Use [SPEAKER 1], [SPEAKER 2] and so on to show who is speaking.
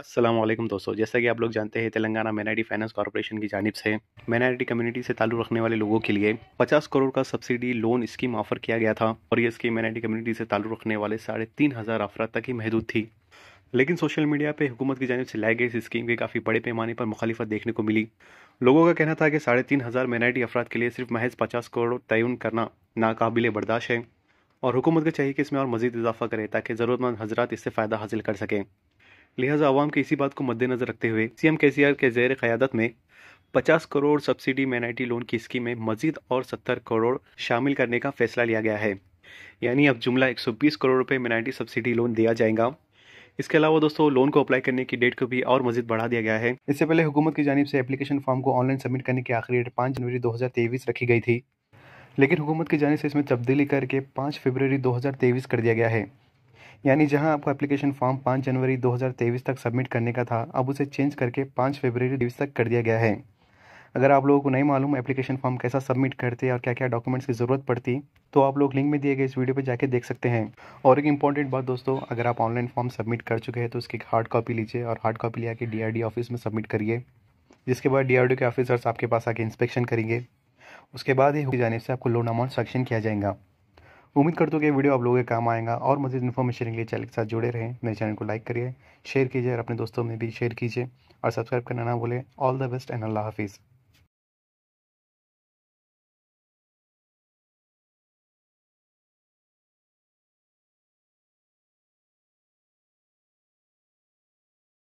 [SPEAKER 1] असलम दोस्तों जैसा कि आप लोग जानते हैं तेलंगाना मैनाइटी फाइनेंस कॉरपोरेशन की जानब से मैनाइटी कम्युनिटी से ताल्लुक़ रखने वाले लोगों के लिए 50 करोड़ का सब्सिडी लोन स्कीम ऑफर किया गया था और ये स्कीम मैनाइटी कम्युनिटी से ताल्लुक़ रखने वाले साढ़े तीन हज़ार अफराद तक ही महदूद थी लेकिन सोशल मीडिया पर हुकूमत की जानब से लाई गई इस स्कीम के काफ़ी बड़े पैमाने पर मुखालिफत देखने को मिली लोगों का कहना था कि साढ़े तीन हज़ार मैनाइटी अफराद के लिए सिर्फ महज पचास करोड़ तयन करना नाकबिल बर्दाश्त है और हुकूमत को चाहिए कि इसमें और मजीद इजाफा करे ताकि ज़रूरतमंद हजरात इससे फ़ायदा हासिल कर सकें लिहाजा आवाम की इसी बात को मद्देनजर रखते हुए सीएम केसीआर के जैर क़्यादत में 50 करोड़ सब्सिडी मैनाइटी लोन की स्कीम में मजीद और 70 करोड़ शामिल करने का फैसला लिया गया है यानी अब जुमला 120 करोड़ रुपए मैनाइटी सब्सिडी लोन दिया जाएगा इसके अलावा दोस्तों लोन को अप्लाई करने की डेट को भी और मजीद बढ़ा दिया गया है इससे पहले हुकूमत की जानब से एप्लीकेशन फॉर्म को ऑनलाइन सबमिट करने की आखिरी डेट पाँच जनवरी तेईस रखी गई थी लेकिन हुकूमत की जानब से इसमें तब्दीली करके पाँच फरवरी 2023 कर दिया गया है यानी जहां आपको एप्लीकेशन फॉर्म पाँच जनवरी 2023 तक सबमिट करने का था अब उसे चेंज करके पाँच फरवरी तेईस तक कर दिया गया है अगर आप लोगों को नहीं मालूम एप्लीकेशन फॉर्म कैसा सबमिट करते हैं और क्या क्या डॉक्यूमेंट्स की ज़रूरत पड़ती तो आप लोग लिंक में दिए गए इस वीडियो पर जाके देख सकते हैं और एक इंपॉर्टेंट बात दोस्तों अगर आप ऑनलाइन फॉर्म सबमिट कर चुके हैं तो उसकी हार्ड कॉपी लीजिए और हार्ड कॉपी ले आके डी ऑफिस में सबमिट करिए जिसके बाद डी के ऑफिसर्स आपके पास आके इंस्पेक्शन करेंगे उसके बाद ही जाने से आपको लोन अमाउंट सेक्शन किया जाएगा उम्मीद करता हूँ कि वीडियो आप लोगों के काम आएगा और मजीद इन्फॉर्मेशन के लिए चैनल के साथ जुड़े रहें मेरे चैनल को लाइक करिए शेयर कीजिए और अपने दोस्तों में भी शेयर कीजिए और सब्सक्राइब करना ना भूलें ऑल द बेस्ट एंड अल्लाह हाफिज़